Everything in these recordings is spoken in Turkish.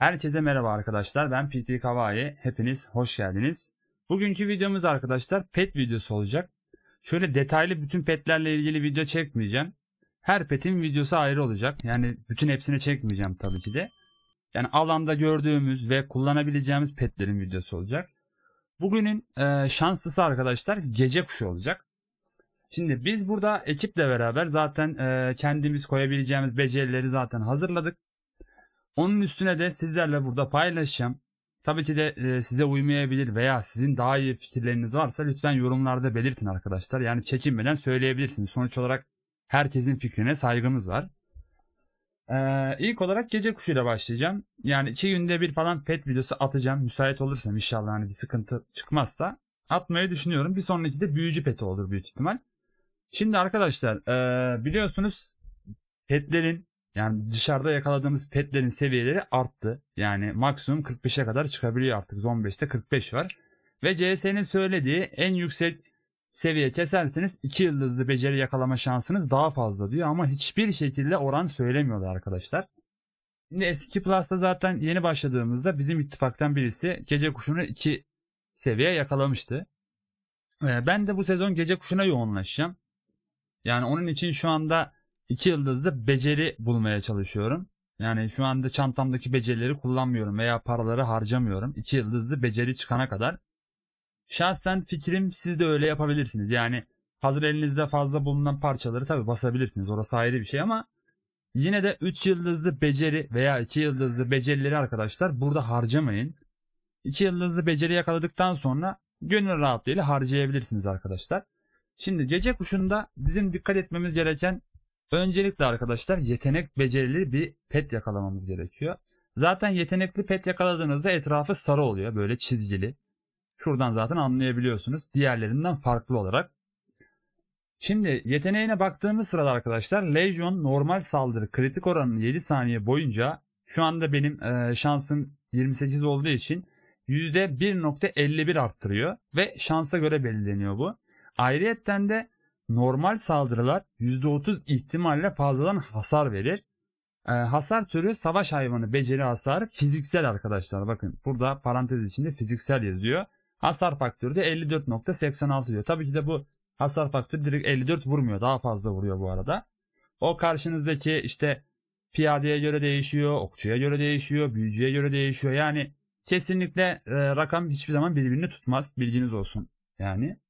Herkese merhaba arkadaşlar ben PT Kavai. Hepiniz hoş geldiniz. Bugünkü videomuz arkadaşlar pet videosu olacak. Şöyle detaylı bütün petlerle ilgili video çekmeyeceğim. Her petin videosu ayrı olacak. Yani bütün hepsini çekmeyeceğim tabii ki de. Yani alanda gördüğümüz ve kullanabileceğimiz petlerin videosu olacak. Bugünün e, şanslısı arkadaşlar gece kuşu olacak. Şimdi biz burada ekiple beraber zaten e, kendimiz koyabileceğimiz becerileri zaten hazırladık. Onun üstüne de sizlerle burada paylaşacağım. Tabii ki de e, size uymayabilir veya sizin daha iyi fikirleriniz varsa lütfen yorumlarda belirtin arkadaşlar. Yani çekinmeden söyleyebilirsiniz. Sonuç olarak herkesin fikrine saygımız var. Ee, ilk olarak gece kuşuyla başlayacağım. Yani iki günde bir falan pet videosu atacağım. Müsait olursam inşallah hani bir sıkıntı çıkmazsa atmayı düşünüyorum. Bir sonraki de büyücü peti olur büyük ihtimal. Şimdi arkadaşlar e, biliyorsunuz petlerin yani dışarıda yakaladığımız petlerin seviyeleri arttı. Yani maksimum 45'e kadar çıkabiliyor artık. Zon 5'te 45 var. Ve CS'nin söylediği en yüksek seviye keserseniz 2 yıldızlı beceri yakalama şansınız daha fazla diyor ama hiçbir şekilde oran söylemiyorlar arkadaşlar. Şimdi S2 Plus'ta zaten yeni başladığımızda bizim ittifaktan birisi gece kuşunu 2 seviye yakalamıştı. Ee, ben de bu sezon gece kuşuna yoğunlaşacağım. Yani onun için şu anda İki yıldızda beceri bulmaya çalışıyorum. Yani şu anda çantamdaki becerileri kullanmıyorum veya paraları harcamıyorum. İki yıldızlı beceri çıkana kadar. Şahsen fikrim siz de öyle yapabilirsiniz. Yani hazır elinizde fazla bulunan parçaları tabi basabilirsiniz. Orası ayrı bir şey ama yine de 3 yıldızlı beceri veya 2 yıldızlı becerileri arkadaşlar burada harcamayın. 2 yıldızlı beceri yakaladıktan sonra gönül rahatlığıyla harcayabilirsiniz arkadaşlar. Şimdi gece kuşunda bizim dikkat etmemiz gereken Öncelikle arkadaşlar yetenek becerili bir pet yakalamamız gerekiyor. Zaten yetenekli pet yakaladığınızda etrafı sarı oluyor böyle çizgili. Şuradan zaten anlayabiliyorsunuz diğerlerinden farklı olarak. Şimdi yeteneğine baktığımız sırada arkadaşlar Legion normal saldırı kritik oranını 7 saniye boyunca şu anda benim e, şansım 28 olduğu için %1.51 arttırıyor ve şansa göre belirleniyor bu. Ayrıyetten de normal saldırılar %30 ihtimalle fazladan hasar verir. E, hasar türü savaş hayvanı beceri hasarı fiziksel arkadaşlar. Bakın burada parantez içinde fiziksel yazıyor. Hasar faktörü de 54.86 diyor. Tabii ki de bu hasar faktörü direkt 54 vurmuyor. Daha fazla vuruyor bu arada. O karşınızdaki işte piyadeye göre değişiyor, okçuya göre değişiyor, büyücüye göre değişiyor. Yani kesinlikle e, rakam hiçbir zaman birbirini tutmaz. Bilginiz olsun yani.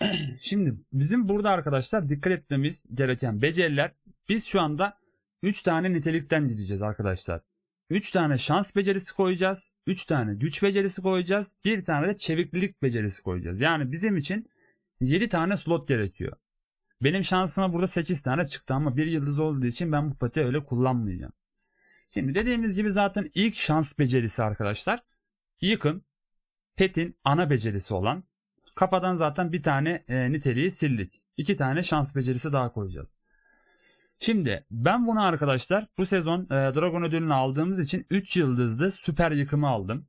Şimdi bizim burada arkadaşlar dikkat etmemiz gereken beceriler biz şu anda 3 tane nitelikten gideceğiz arkadaşlar. 3 tane şans becerisi koyacağız. 3 tane güç becerisi koyacağız. 1 tane de çeviklilik becerisi koyacağız. Yani bizim için 7 tane slot gerekiyor. Benim şansıma burada 8 tane çıktı ama bir yıldız olduğu için ben bu pati öyle kullanmayacağım. Şimdi dediğimiz gibi zaten ilk şans becerisi arkadaşlar. Yıkın, petin ana becerisi olan Kafadan zaten bir tane e, niteliği sildik. İki tane şans becerisi daha koyacağız. Şimdi ben bunu arkadaşlar bu sezon e, Dragon ödülünü aldığımız için 3 yıldızlı süper yıkımı aldım.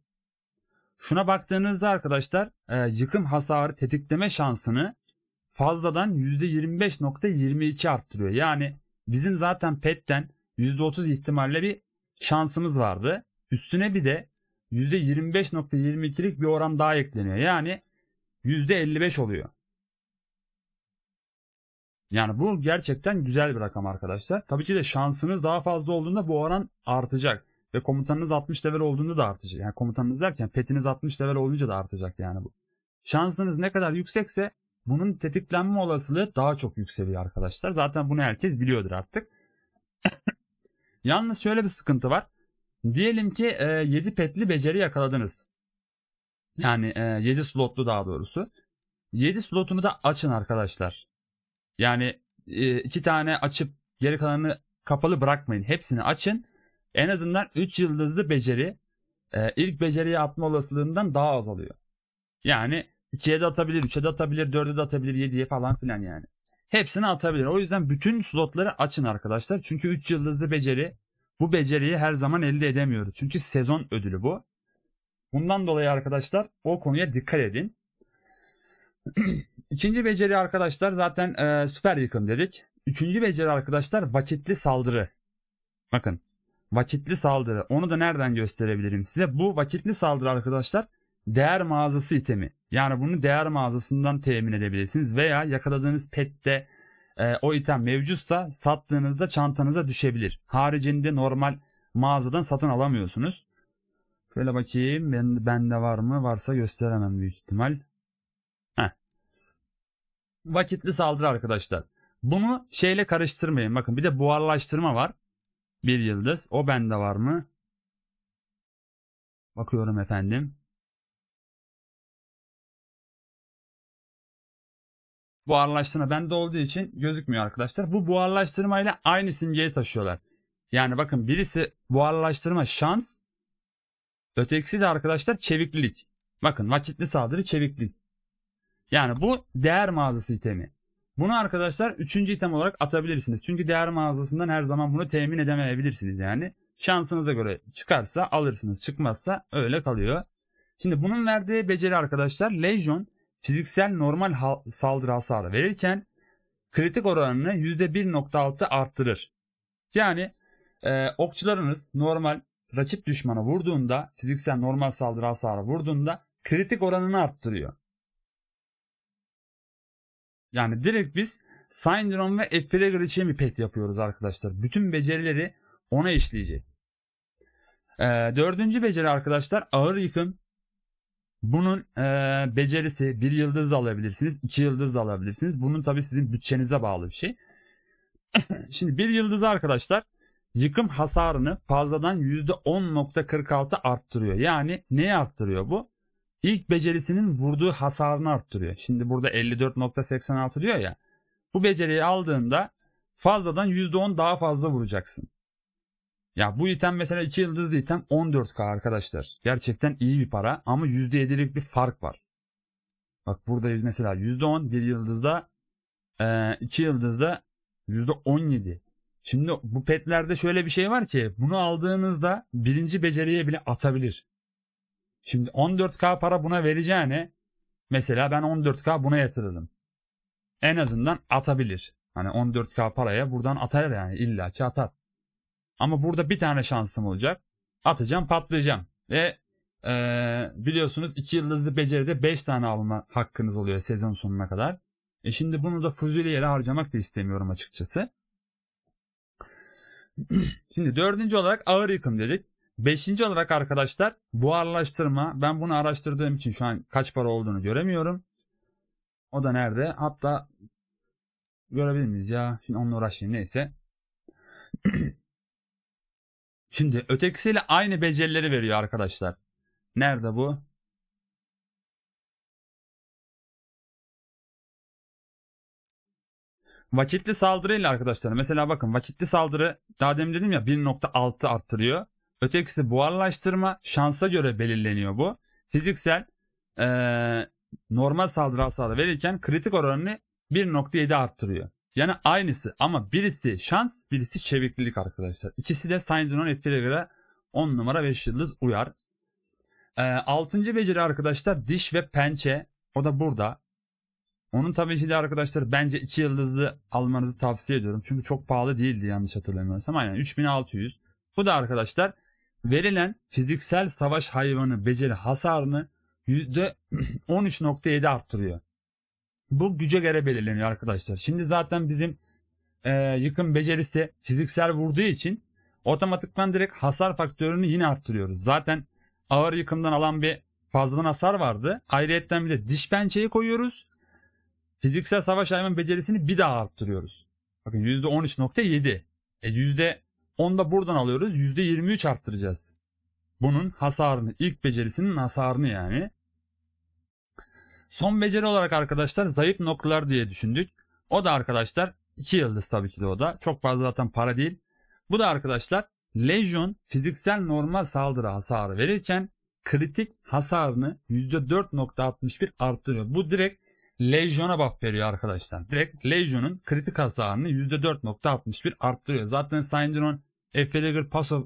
Şuna baktığınızda arkadaşlar e, yıkım hasarı tetikleme şansını fazladan %25.22 arttırıyor. Yani bizim zaten petten %30 ihtimalle bir şansımız vardı. Üstüne bir de %25.22'lik bir oran daha ekleniyor. Yani %55 oluyor. Yani bu gerçekten güzel bir rakam arkadaşlar. Tabii ki de şansınız daha fazla olduğunda bu oran artacak. Ve komutanınız 60 level olduğunda da artacak. Yani komutanınız derken petiniz 60 level olunca da artacak yani bu. Şansınız ne kadar yüksekse bunun tetiklenme olasılığı daha çok yükseliyor arkadaşlar. Zaten bunu herkes biliyordur artık. Yalnız şöyle bir sıkıntı var. Diyelim ki 7 e, petli beceri yakaladınız. Yani e, 7 slotlu daha doğrusu. 7 slotunu da açın arkadaşlar. Yani e, iki tane açıp geri kalanını kapalı bırakmayın. Hepsini açın. En azından 3 yıldızlı beceri e, ilk beceriye atma olasılığından daha azalıyor. Yani 2'ye de atabilir, 3'e de atabilir, 4'e de atabilir, 7'ye falan filan yani. Hepsini atabilir. O yüzden bütün slotları açın arkadaşlar. Çünkü 3 yıldızlı beceri bu beceriyi her zaman elde edemiyoruz. Çünkü sezon ödülü bu. Bundan dolayı arkadaşlar o konuya dikkat edin. İkinci beceri arkadaşlar zaten e, süper yıkım dedik. Üçüncü beceri arkadaşlar vakitli saldırı. Bakın vakitli saldırı. Onu da nereden gösterebilirim size? Bu vakitli saldırı arkadaşlar değer mağazası itemi. Yani bunu değer mağazasından temin edebilirsiniz veya yakaladığınız pette e, o item mevcutsa sattığınızda çantanıza düşebilir. Haricinde normal mağazadan satın alamıyorsunuz. Şöyle bakayım. Ben, bende var mı? Varsa gösteremem büyük ihtimal. Heh. Vakitli saldırı arkadaşlar. Bunu şeyle karıştırmayın. Bakın bir de buharlaştırma var. Bir yıldız. O bende var mı? Bakıyorum efendim. Buharlaştırma bende olduğu için gözükmüyor arkadaşlar. Bu buharlaştırma ile aynı simgeyi taşıyorlar. Yani bakın birisi buharlaştırma şans, Ötekisi de arkadaşlar çeviklik. Bakın vakitli saldırı çeviklik. Yani bu değer mağazası itemi. Bunu arkadaşlar 3. item olarak atabilirsiniz. Çünkü değer mağazasından her zaman bunu temin edemeyebilirsiniz yani. Şansınıza göre çıkarsa alırsınız çıkmazsa öyle kalıyor. Şimdi bunun verdiği beceri arkadaşlar Legion fiziksel normal ha saldırı hasarı verirken kritik oranını %1.6 arttırır. Yani e, okçularınız normal rakip düşmana vurduğunda fiziksel normal saldırı hasarı vurduğunda kritik oranını arttırıyor. Yani direkt biz Syndrome ve Epfilegger için bir pet yapıyoruz arkadaşlar. Bütün becerileri ona işleyecek. Ee, dördüncü beceri arkadaşlar ağır yıkım. Bunun e, becerisi bir yıldız da alabilirsiniz, iki yıldız da alabilirsiniz. Bunun tabi sizin bütçenize bağlı bir şey. Şimdi bir yıldız arkadaşlar yıkım hasarını fazladan %10.46 arttırıyor. Yani neyi arttırıyor bu? İlk becerisinin vurduğu hasarını arttırıyor. Şimdi burada 54.86 diyor ya. Bu beceriyi aldığında fazladan %10 daha fazla vuracaksın. Ya bu item mesela 2 yıldızlı item 14k arkadaşlar. Gerçekten iyi bir para ama %7'lik bir fark var. Bak burada mesela %10 bir yıldızda 2 yıldızda %17. Şimdi bu petlerde şöyle bir şey var ki bunu aldığınızda birinci beceriye bile atabilir. Şimdi 14K para buna vereceğine mesela ben 14K buna yatırırım. En azından atabilir. Hani 14K paraya buradan atar yani illaki atar. Ama burada bir tane şansım olacak. Atacağım patlayacağım. Ve ee, biliyorsunuz 2 yıldızlı beceride 5 tane alma hakkınız oluyor sezon sonuna kadar. E şimdi bunu da yere harcamak da istemiyorum açıkçası. Şimdi dördüncü olarak ağır yıkım dedik. Beşinci olarak arkadaşlar buharlaştırma. Ben bunu araştırdığım için şu an kaç para olduğunu göremiyorum. O da nerede? Hatta görebilir miyiz ya? Şimdi onunla uğraşayım neyse. Şimdi ötekisiyle aynı becerileri veriyor arkadaşlar. Nerede bu? Vakitli saldırıyla arkadaşlar mesela bakın vakitli saldırı daha demin dedim ya 1.6 arttırıyor. Ötekisi buharlaştırma şansa göre belirleniyor bu. Fiziksel ee, normal saldırı hasarı verirken kritik oranını 1.7 arttırıyor. Yani aynısı ama birisi şans birisi çeviklilik arkadaşlar. İkisi de Saindonon F1'e 10 numara 5 yıldız uyar. Ee, 6. beceri arkadaşlar diş ve pençe. O da burada. Onun tabii ki de arkadaşlar bence 2 yıldızlı almanızı tavsiye ediyorum. Çünkü çok pahalı değildi yanlış hatırlamıyorsam. Aynen 3600. Bu da arkadaşlar verilen fiziksel savaş hayvanı beceri hasarını %13.7 arttırıyor. Bu güce göre belirleniyor arkadaşlar. Şimdi zaten bizim e, yıkım becerisi fiziksel vurduğu için otomatikman direkt hasar faktörünü yine arttırıyoruz. Zaten ağır yıkımdan alan bir fazla hasar vardı. Ayrıyetten bir de diş pençeyi koyuyoruz fiziksel savaş ayman becerisini bir daha arttırıyoruz. Bakın %13.7. E %10 da buradan alıyoruz. %23 arttıracağız. Bunun hasarını, ilk becerisinin hasarını yani. Son beceri olarak arkadaşlar zayıf noktalar diye düşündük. O da arkadaşlar 2 yıldız tabii ki de o da. Çok fazla zaten para değil. Bu da arkadaşlar Legion fiziksel normal saldırı hasarı verirken kritik hasarını %4.61 arttırıyor. Bu direkt Legion'a buff veriyor arkadaşlar. Direkt Legion'un kritik hasarını %4.61 arttırıyor. Zaten Syndron, Effeliger, Pasov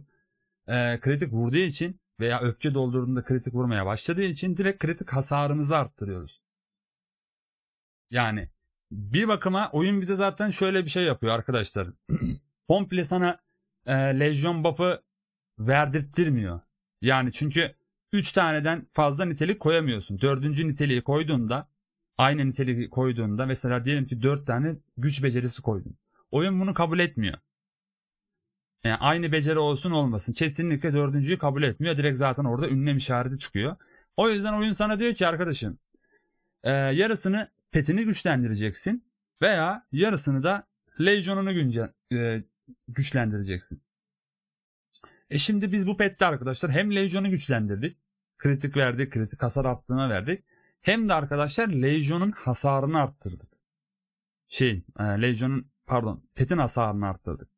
e, kritik vurduğu için veya öfke doldurduğunda kritik vurmaya başladığı için direkt kritik hasarımızı arttırıyoruz. Yani bir bakıma oyun bize zaten şöyle bir şey yapıyor arkadaşlar. Komple sana e, Legion buff'ı verdirttirmiyor. Yani çünkü 3 taneden fazla nitelik koyamıyorsun. 4. niteliği koyduğunda aynı niteliği koyduğunda, mesela diyelim ki 4 tane güç becerisi koydun, Oyun bunu kabul etmiyor. Yani aynı beceri olsun olmasın kesinlikle dördüncüyü kabul etmiyor. Direkt zaten orada ünlem işareti çıkıyor. O yüzden oyun sana diyor ki arkadaşım e, yarısını petini güçlendireceksin veya yarısını da legionunu günce, e, güçlendireceksin. E şimdi biz bu pette arkadaşlar hem legion'u güçlendirdik. Kritik verdik, kritik hasar arttığına verdik. Hem de arkadaşlar Legion'un hasarını arttırdık. Şey, e, Legion'un pardon, Pet'in hasarını arttırdık.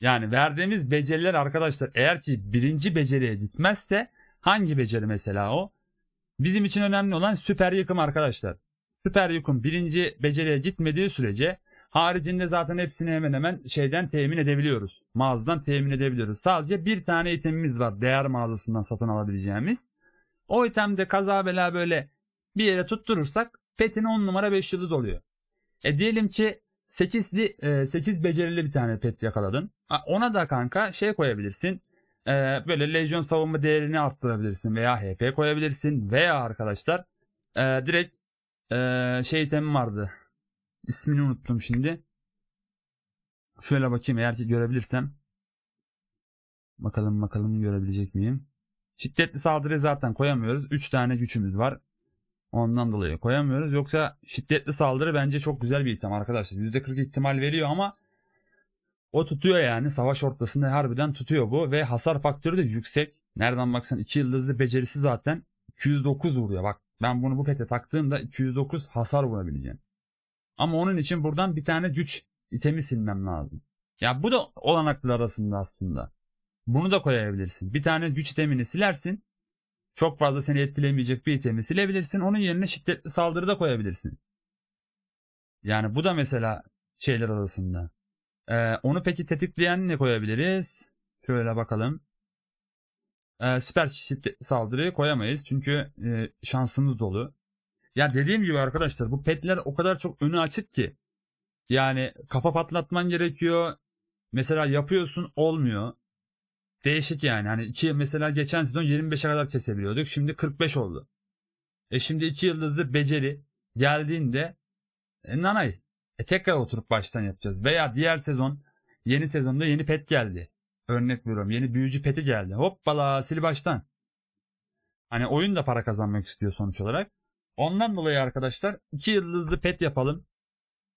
Yani verdiğimiz beceriler arkadaşlar eğer ki birinci beceriye gitmezse hangi beceri mesela o? Bizim için önemli olan süper yıkım arkadaşlar. Süper yıkım birinci beceriye gitmediği sürece haricinde zaten hepsini hemen hemen şeyden temin edebiliyoruz. Mağazadan temin edebiliyoruz. Sadece bir tane itemimiz var değer mağazasından satın alabileceğimiz. O itemde kaza bela böyle bir yere tutturursak petin 10 numara 5 yıldız oluyor. E diyelim ki 8'li 8 e, becerili bir tane pet yakaladın. Ona da kanka şey koyabilirsin. E, böyle lejyon savunma değerini arttırabilirsin veya HP koyabilirsin veya arkadaşlar e, direkt şey itemi vardı. İsmini unuttum şimdi. Şöyle bakayım eğer ki görebilirsem. Bakalım bakalım görebilecek miyim? Şiddetli saldırı zaten koyamıyoruz. 3 tane gücümüz var. Ondan dolayı koyamıyoruz. Yoksa şiddetli saldırı bence çok güzel bir item arkadaşlar. %40 ihtimal veriyor ama o tutuyor yani. Savaş ortasında harbiden tutuyor bu. Ve hasar faktörü de yüksek. Nereden baksan 2 yıldızlı becerisi zaten 209 vuruyor. Bak ben bunu bu pete taktığımda 209 hasar vurabileceğim. Ama onun için buradan bir tane güç itemi silmem lazım. Ya bu da olanaklı arasında aslında. Bunu da koyabilirsin. Bir tane güç itemini silersin. Çok fazla seni etkilemeyecek bir itemi silebilirsin. Onun yerine şiddetli saldırı da koyabilirsin. Yani bu da mesela şeyler arasında. Ee, onu peki tetikleyen ne koyabiliriz? Şöyle bakalım. Ee, süper şiddetli saldırıyı koyamayız. Çünkü e, şansımız dolu. Ya dediğim gibi arkadaşlar bu petler o kadar çok önü açık ki. Yani kafa patlatman gerekiyor. Mesela yapıyorsun olmuyor değişik yani. Hani iki mesela geçen sezon 25'e kadar kesebiliyorduk. Şimdi 45 oldu. E şimdi iki yıldızlı beceri geldiğinde e, nanay. E tekrar oturup baştan yapacağız. Veya diğer sezon yeni sezonda yeni pet geldi. Örnek veriyorum yeni büyücü peti geldi. Hoppala sil baştan. Hani oyun da para kazanmak istiyor sonuç olarak. Ondan dolayı arkadaşlar iki yıldızlı pet yapalım.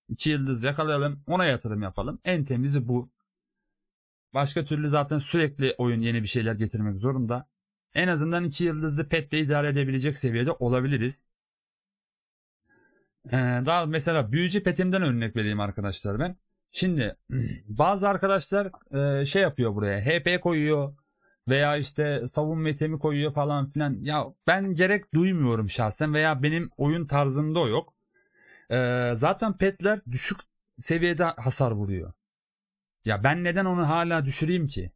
iki yıldız yakalayalım. Ona yatırım yapalım. En temizi bu. Başka türlü zaten sürekli oyun yeni bir şeyler getirmek zorunda. En azından 2 yıldızlı petle idare edebilecek seviyede olabiliriz. Ee, daha mesela büyücü petimden örnek vereyim arkadaşlar ben. Şimdi bazı arkadaşlar e, şey yapıyor buraya HP koyuyor veya işte savunma itemi koyuyor falan filan. Ya ben gerek duymuyorum şahsen veya benim oyun tarzımda o yok. Ee, zaten petler düşük seviyede hasar vuruyor. Ya ben neden onu hala düşüreyim ki?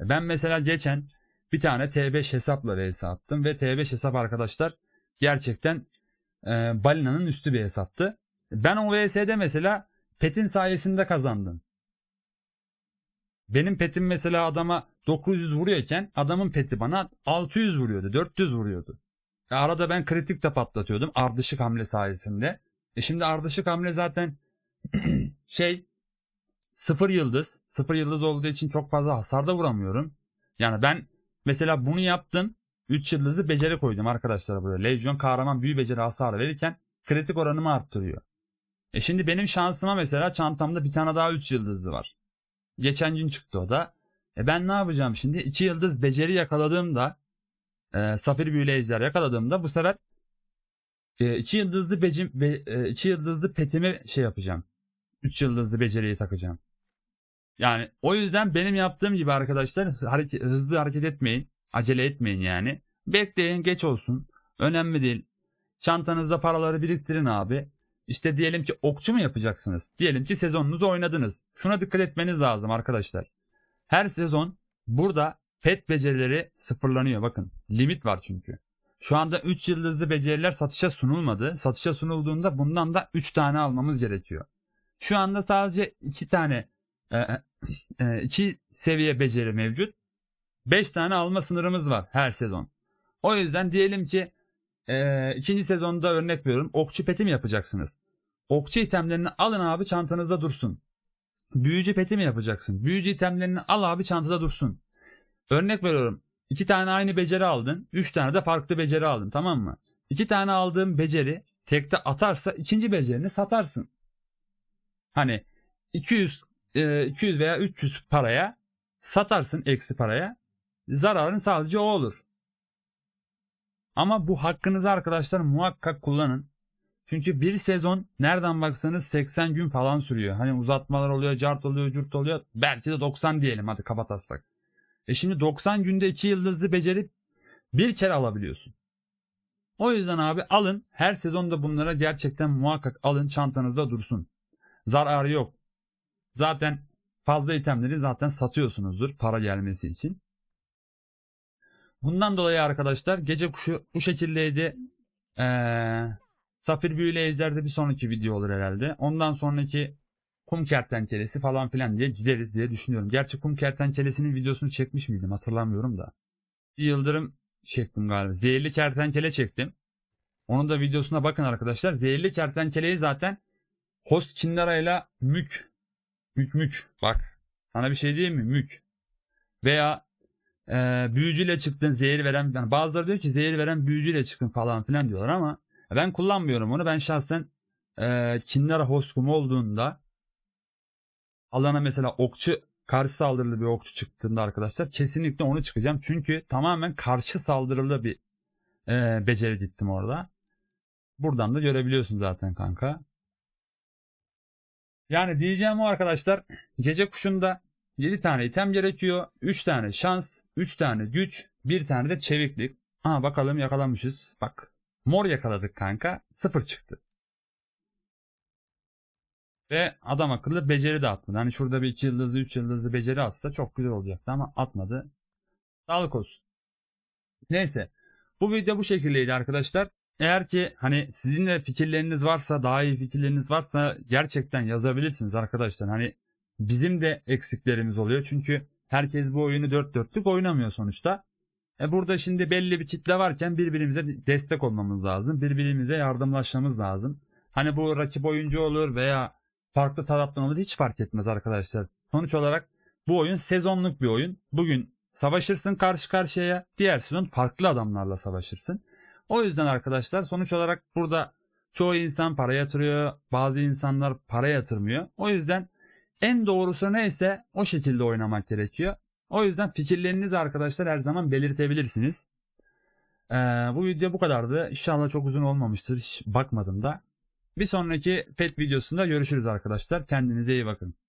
Ben mesela geçen bir tane T5 hesapla vs attım ve T5 hesap arkadaşlar gerçekten e, balinanın üstü bir hesaptı. Ben o vs'de mesela Pet'in sayesinde kazandım. Benim petim mesela adama 900 vuruyorken adamın peti bana 600 vuruyordu, 400 vuruyordu. E arada ben kritik de patlatıyordum ardışık hamle sayesinde. E şimdi ardışık hamle zaten şey sıfır yıldız. Sıfır yıldız olduğu için çok fazla hasar da vuramıyorum. Yani ben mesela bunu yaptım. 3 yıldızı beceri koydum arkadaşlar buraya. Legion kahraman büyü beceri hasarı verirken kritik oranımı arttırıyor. E şimdi benim şansıma mesela çantamda bir tane daha 3 yıldızlı var. Geçen gün çıktı o da. E ben ne yapacağım şimdi? 2 yıldız beceri yakaladığımda e, safir büyüleyiciler yakaladığımda bu sefer 2 e, iki yıldızlı becim be, e, iki yıldızlı petimi şey yapacağım. 3 yıldızlı beceriyi takacağım. Yani o yüzden benim yaptığım gibi arkadaşlar hareket, hızlı hareket etmeyin. Acele etmeyin yani. Bekleyin geç olsun. Önemli değil. Çantanızda paraları biriktirin abi. İşte diyelim ki okçu mu yapacaksınız? Diyelim ki sezonunuzu oynadınız. Şuna dikkat etmeniz lazım arkadaşlar. Her sezon burada pet becerileri sıfırlanıyor. Bakın limit var çünkü. Şu anda 3 yıldızlı beceriler satışa sunulmadı. Satışa sunulduğunda bundan da 3 tane almamız gerekiyor. Şu anda sadece 2 tane ee, e, iki seviye beceri mevcut. Beş tane alma sınırımız var her sezon. O yüzden diyelim ki e, ikinci sezonda örnek veriyorum okçu peti mi yapacaksınız? Okçu itemlerini alın abi çantanızda dursun. Büyücü peti mi yapacaksın? Büyücü itemlerini al abi çantada dursun. Örnek veriyorum. İki tane aynı beceri aldın. Üç tane de farklı beceri aldın tamam mı? İki tane aldığın beceri tekte atarsa ikinci becerini satarsın. Hani 200 200 e, veya 300 paraya satarsın eksi paraya. Zararın sadece o olur. Ama bu hakkınızı arkadaşlar muhakkak kullanın. Çünkü bir sezon nereden baksanız 80 gün falan sürüyor. Hani uzatmalar oluyor, cart oluyor, cürt oluyor. Belki de 90 diyelim hadi kapataslak. E şimdi 90 günde 2 yıldızlı becerip bir kere alabiliyorsun. O yüzden abi alın. Her sezonda bunlara gerçekten muhakkak alın çantanızda dursun. Zararı yok. Zaten fazla itemleri zaten satıyorsunuzdur para gelmesi için. Bundan dolayı arkadaşlar gece kuşu bu şekildeydi. Ee, Safir büyülü ejderde bir sonraki video olur herhalde. Ondan sonraki kum kertenkelesi falan filan diye gideriz diye düşünüyorum. Gerçi kum kertenkelesinin videosunu çekmiş miydim hatırlamıyorum da. Bir yıldırım çektim galiba. Zehirli kertenkele çektim. Onun da videosuna bakın arkadaşlar. Zehirli kertenkeleyi zaten Host Kindara ile Mük Mük mük. Bak sana bir şey diyeyim mi? Mük. Veya e, büyücüyle çıktın zehir veren. Yani bazıları diyor ki zehir veren büyücüyle çıkın falan filan diyorlar ama ben kullanmıyorum onu. Ben şahsen e, Kinlara Hoskum olduğunda alana mesela okçu karşı saldırılı bir okçu çıktığında arkadaşlar kesinlikle onu çıkacağım. Çünkü tamamen karşı saldırılı bir e, beceri gittim orada. Buradan da görebiliyorsun zaten kanka. Yani diyeceğim o arkadaşlar gece kuşunda 7 tane item gerekiyor. 3 tane şans, 3 tane güç, 1 tane de çeviklik. Aha bakalım yakalanmışız. Bak mor yakaladık kanka 0 çıktı. Ve adam akıllı beceri de atmadı. Hani şurada bir 2 yıldızlı 3 yıldızlı beceri atsa çok güzel olacaktı ama atmadı. Sağlık olsun. Neyse bu video bu şekildeydi arkadaşlar. Eğer ki hani sizin de fikirleriniz varsa, daha iyi fikirleriniz varsa gerçekten yazabilirsiniz arkadaşlar. Hani bizim de eksiklerimiz oluyor. Çünkü herkes bu oyunu dört dörtlük oynamıyor sonuçta. E burada şimdi belli bir kitle varken birbirimize destek olmamız lazım. Birbirimize yardımlaşmamız lazım. Hani bu rakip oyuncu olur veya farklı taraftan olur hiç fark etmez arkadaşlar. Sonuç olarak bu oyun sezonluk bir oyun. Bugün Savaşırsın karşı karşıya, diğer sezon farklı adamlarla savaşırsın. O yüzden arkadaşlar sonuç olarak burada çoğu insan para yatırıyor, bazı insanlar para yatırmıyor. O yüzden en doğrusu neyse o şekilde oynamak gerekiyor. O yüzden fikirlerinizi arkadaşlar her zaman belirtebilirsiniz. Ee, bu video bu kadardı. İnşallah çok uzun olmamıştır. Hiç bakmadım da. Bir sonraki pet videosunda görüşürüz arkadaşlar. Kendinize iyi bakın.